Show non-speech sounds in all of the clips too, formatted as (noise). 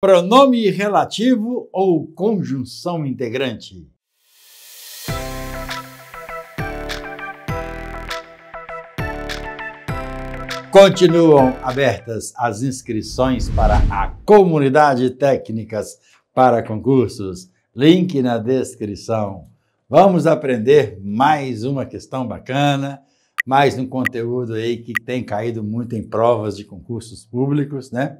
pronome relativo ou conjunção integrante. Continuam abertas as inscrições para a Comunidade Técnicas para Concursos. Link na descrição. Vamos aprender mais uma questão bacana, mais um conteúdo aí que tem caído muito em provas de concursos públicos, né?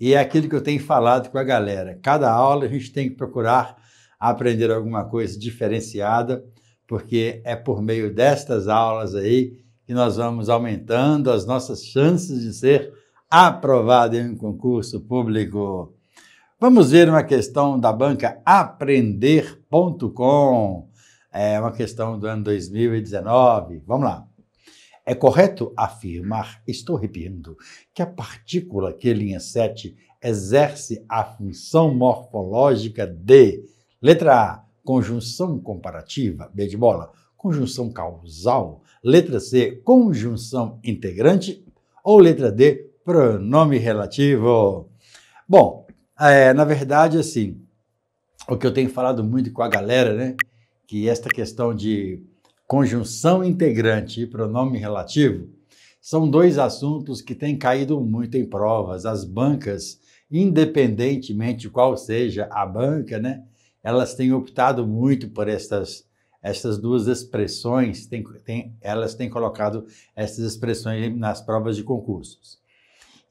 E é aquilo que eu tenho falado com a galera. Cada aula a gente tem que procurar aprender alguma coisa diferenciada, porque é por meio destas aulas aí que nós vamos aumentando as nossas chances de ser aprovado em um concurso público. Vamos ver uma questão da banca aprender.com. É uma questão do ano 2019. Vamos lá. É correto afirmar, estou repetindo, que a partícula que linha 7 exerce a função morfológica de letra A, conjunção comparativa, B de bola, conjunção causal, letra C, conjunção integrante, ou letra D, pronome relativo. Bom, é, na verdade, assim, o que eu tenho falado muito com a galera, né? Que é esta questão de conjunção integrante e pronome relativo são dois assuntos que têm caído muito em provas. As bancas, independentemente qual seja a banca, né, elas têm optado muito por estas, estas duas expressões, elas têm colocado essas expressões nas provas de concursos.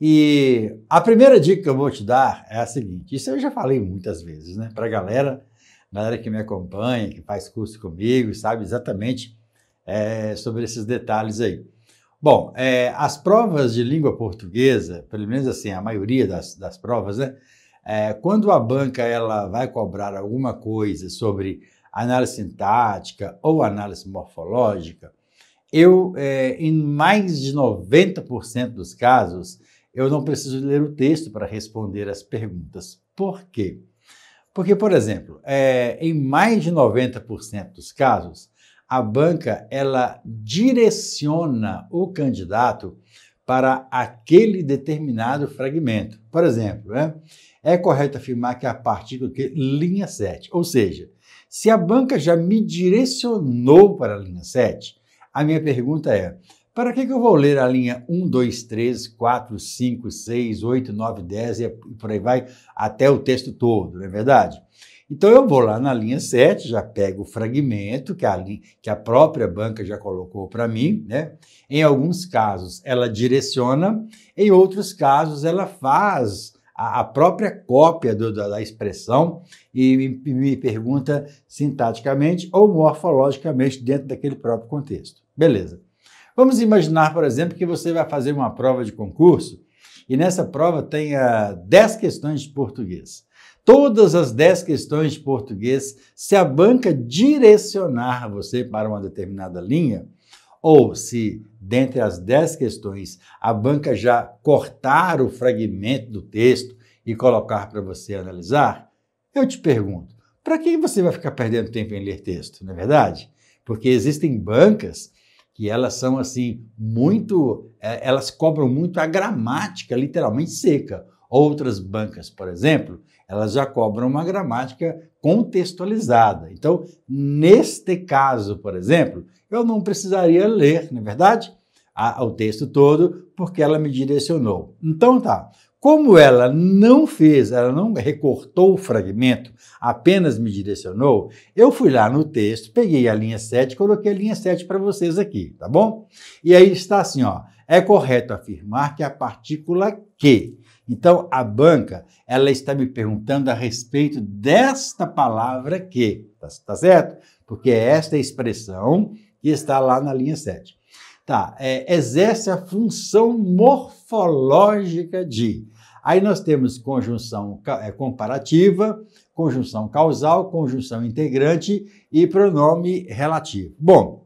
E a primeira dica que eu vou te dar é a seguinte: isso eu já falei muitas vezes, né, para a galera galera que me acompanha, que faz curso comigo, sabe exatamente é, sobre esses detalhes aí. Bom, é, as provas de língua portuguesa, pelo menos assim, a maioria das, das provas, né? É, quando a banca ela vai cobrar alguma coisa sobre análise sintática ou análise morfológica, eu, é, em mais de 90% dos casos, eu não preciso ler o texto para responder as perguntas. Por quê? Porque, por exemplo, é, em mais de 90% dos casos, a banca ela direciona o candidato para aquele determinado fragmento. Por exemplo, né, é correto afirmar que é a partícula que linha 7, ou seja, se a banca já me direcionou para a linha 7, a minha pergunta é: para que, que eu vou ler a linha 1, 2, 3, 4, 5, 6, 8, 9, 10 e por aí vai até o texto todo, não é verdade? Então eu vou lá na linha 7, já pego o fragmento que a, que a própria banca já colocou para mim, né? Em alguns casos ela direciona, em outros casos ela faz a, a própria cópia do, da, da, expressão e me, me pergunta sintaticamente ou morfologicamente dentro daquele próprio contexto. Beleza. Vamos imaginar, por exemplo, que você vai fazer uma prova de concurso e nessa prova tenha ah, 10 questões de português. Todas as 10 questões de português, se a banca direcionar você para uma determinada linha, ou se dentre as 10 questões a banca já cortar o fragmento do texto e colocar para você analisar, eu te pergunto, para que você vai ficar perdendo tempo em ler texto, não é verdade? Porque existem bancas que elas são assim muito, é, elas cobram muito a gramática literalmente seca. Outras bancas, por exemplo, elas já cobram uma gramática contextualizada. Então, neste caso, por exemplo, eu não precisaria ler, na é verdade? A, o texto todo, porque ela me direcionou. Então tá, como ela não fez, ela não recortou o fragmento, apenas me direcionou, eu fui lá no texto, peguei a linha 7, coloquei a linha 7 para vocês aqui, tá bom? E aí está assim, ó, é correto afirmar que a partícula que. Então, a banca, ela está me perguntando a respeito desta palavra que, tá, tá certo? Porque é esta expressão que está lá na linha 7 tá, é, exerce a função morfológica de. Aí nós temos conjunção é, comparativa, conjunção causal, conjunção integrante e pronome relativo. Bom,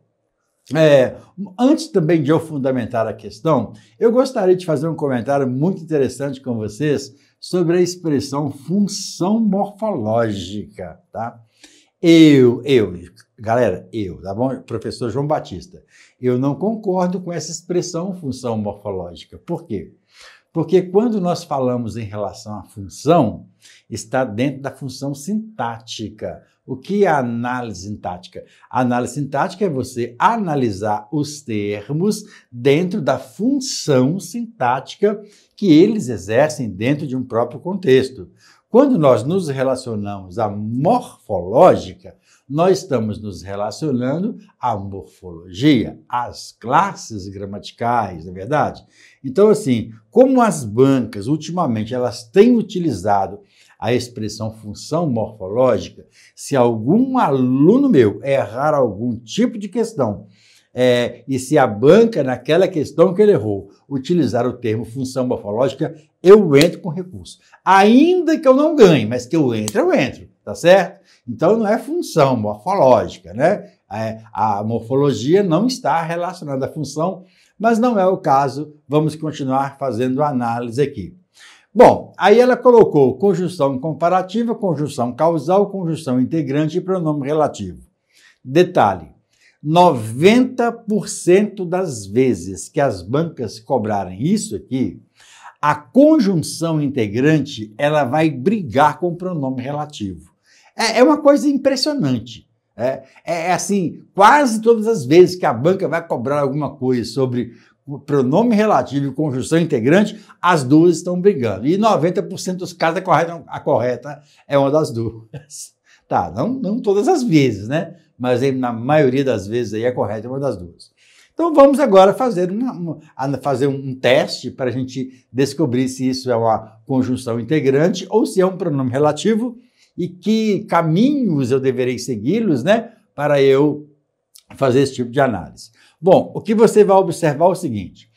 é, antes também de eu fundamentar a questão, eu gostaria de fazer um comentário muito interessante com vocês sobre a expressão função morfológica, tá? Eu, eu, galera, eu, tá bom? Professor João Batista, eu não concordo com essa expressão função morfológica. Por quê? Porque quando nós falamos em relação à função, está dentro da função sintática. O que é análise sintática? A análise sintática é você analisar os termos dentro da função sintática que eles exercem dentro de um próprio contexto. Quando nós nos relacionamos à morfológica, nós estamos nos relacionando à morfologia, às classes gramaticais, na é verdade? Então, assim, como as bancas, ultimamente, elas têm utilizado a expressão função morfológica, se algum aluno meu errar algum tipo de questão é, e se abanca naquela questão que ele errou, utilizar o termo função morfológica, eu entro com recurso. Ainda que eu não ganhe, mas que eu entre, eu entro, tá certo? Então não é função morfológica, né? É, a morfologia não está relacionada à função, mas não é o caso. Vamos continuar fazendo análise aqui. Bom, aí ela colocou conjunção comparativa, conjunção causal, conjunção integrante e pronome relativo. Detalhe: 90% das vezes que as bancas cobrarem isso aqui, a conjunção integrante ela vai brigar com o pronome relativo. É, é uma coisa impressionante. É, é, é assim, quase todas as vezes que a banca vai cobrar alguma coisa sobre pronome relativo e conjunção integrante, as duas estão brigando. E 90% dos casos a correta, a correta é uma das duas. (laughs) Tá, não, não todas as vezes, né? mas na maioria das vezes aí é correta é uma das duas. Então vamos agora fazer, uma, fazer um teste para a gente descobrir se isso é uma conjunção integrante ou se é um pronome relativo e que caminhos eu deverei segui-los, né, para eu fazer esse tipo de análise. Bom, o que você vai observar é o seguinte: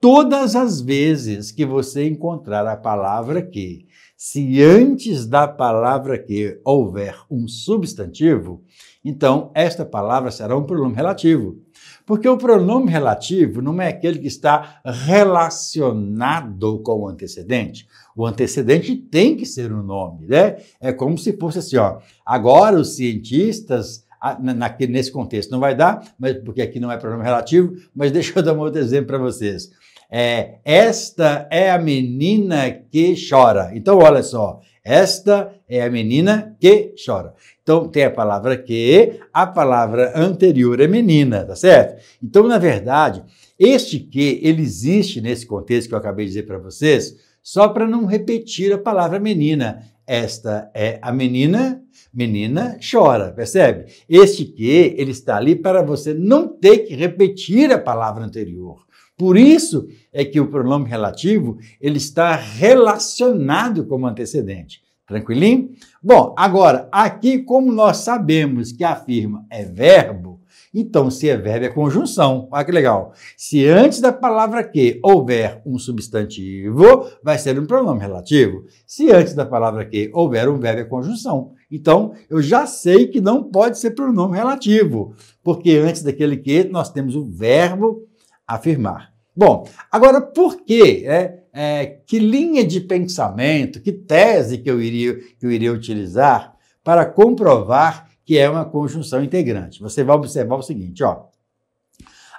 todas as vezes que você encontrar a palavra que se antes da palavra que houver um substantivo, então esta palavra será um pronome relativo. Porque o pronome relativo não é aquele que está relacionado com o antecedente. O antecedente tem que ser um nome, né? É como se fosse assim, ó. Agora os cientistas nesse contexto não vai dar, mas porque aqui não é pronome relativo, mas (laughs) deixa eu dar um outro exemplo para vocês é esta é a menina que chora. Então, olha só, esta é a menina que chora. Então, tem a palavra que, a palavra anterior é menina, tá certo? Então, na verdade, este que, ele existe nesse contexto que eu acabei de dizer para vocês, só para não repetir a palavra menina. Esta é a menina, menina chora, percebe? Este que ele está ali para você não ter que repetir a palavra anterior. Por isso é que o pronome relativo ele está relacionado como antecedente. Tranquilinho? Bom, agora, aqui, como nós sabemos que a firma é verbo, então, se é verbo, é conjunção. Olha que legal. Se antes da palavra que houver um substantivo, vai ser um pronome relativo. Se antes da palavra que houver um verbo, é conjunção. Então, eu já sei que não pode ser pronome relativo, porque antes daquele que nós temos o verbo afirmar. Bom, agora por que, né, é, que linha de pensamento, que tese que eu iria, que eu iria utilizar para comprovar que é uma conjunção integrante. Você vai observar o seguinte, ó.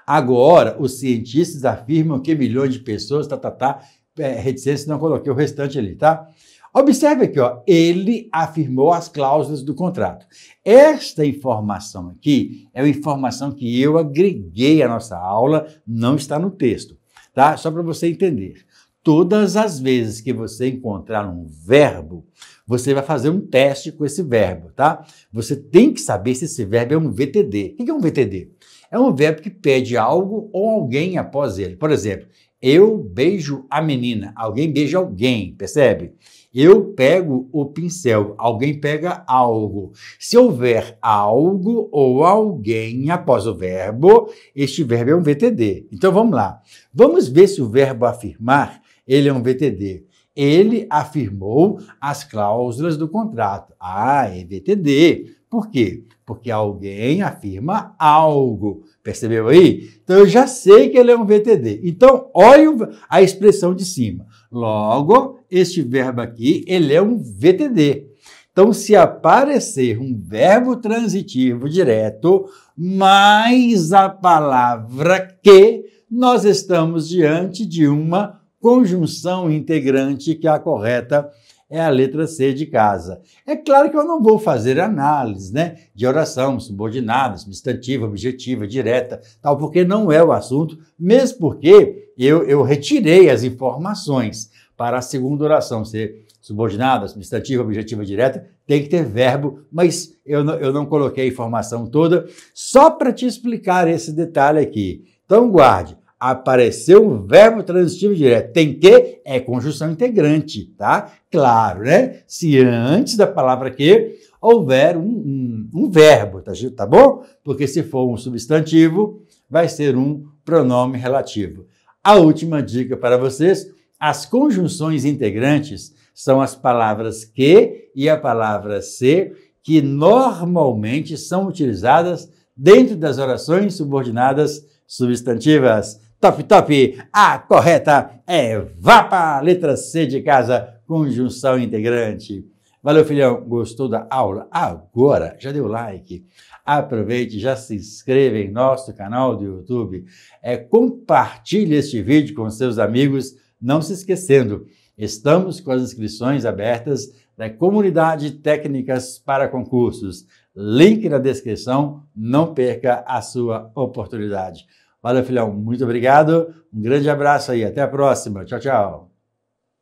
Agora, os cientistas afirmam que milhões de pessoas, tá, tá, tá, é, reticência, não coloquei o restante ali, tá? Observe aqui, ó, ele afirmou as cláusulas do contrato. Esta informação aqui é uma informação que eu agreguei à nossa aula, não está no texto, tá? Só para você entender. Todas as vezes que você encontrar um verbo você vai fazer um teste com esse verbo, tá? Você tem que saber se esse verbo é um VTD. O que é um VTD? É um verbo que pede algo ou alguém após ele. Por exemplo, eu beijo a menina, alguém beija alguém, percebe? Eu pego o pincel, alguém pega algo. Se houver algo ou alguém após o verbo, este verbo é um VTD. Então vamos lá. Vamos ver se o verbo afirmar ele é um VTD. Ele afirmou as cláusulas do contrato. Ah, é VTD. Por quê? Porque alguém afirma algo. Percebeu aí? Então eu já sei que ele é um VTD. Então, olha a expressão de cima. Logo, este verbo aqui, ele é um VTD. Então, se aparecer um verbo transitivo direto mais a palavra que, nós estamos diante de uma conjunção integrante, que a correta é a letra C de casa. É claro que eu não vou fazer análise né, de oração subordinada, substantiva, objetiva, direta, tal, porque não é o assunto, mesmo porque eu, eu retirei as informações para a segunda oração ser subordinada, substantiva, objetiva direta, tem que ter verbo, mas eu não, eu não coloquei a informação toda, só para te explicar esse detalhe aqui. Então guarde, apareceu um verbo transitivo direto. Tem que é conjunção integrante, tá? Claro, né? Se antes da palavra que houver um, um, um verbo, tá, tá bom? Porque se for um substantivo, vai ser um pronome relativo. A última dica para vocês: as conjunções integrantes são as palavras que e a palavra se, que normalmente são utilizadas dentro das orações subordinadas substantivas. Top, top! A correta é vá para letra C de casa, conjunção integrante. Valeu, filhão. Gostou da aula? Agora já deu like. Aproveite, já se inscreva em nosso canal do YouTube. É, compartilhe este vídeo com seus amigos, não se esquecendo. Estamos com as inscrições abertas da Comunidade Técnicas para Concursos. Link na descrição, não perca a sua oportunidade. Valeu, filhão. Muito obrigado. Um grande abraço aí. Até a próxima. Tchau, tchau.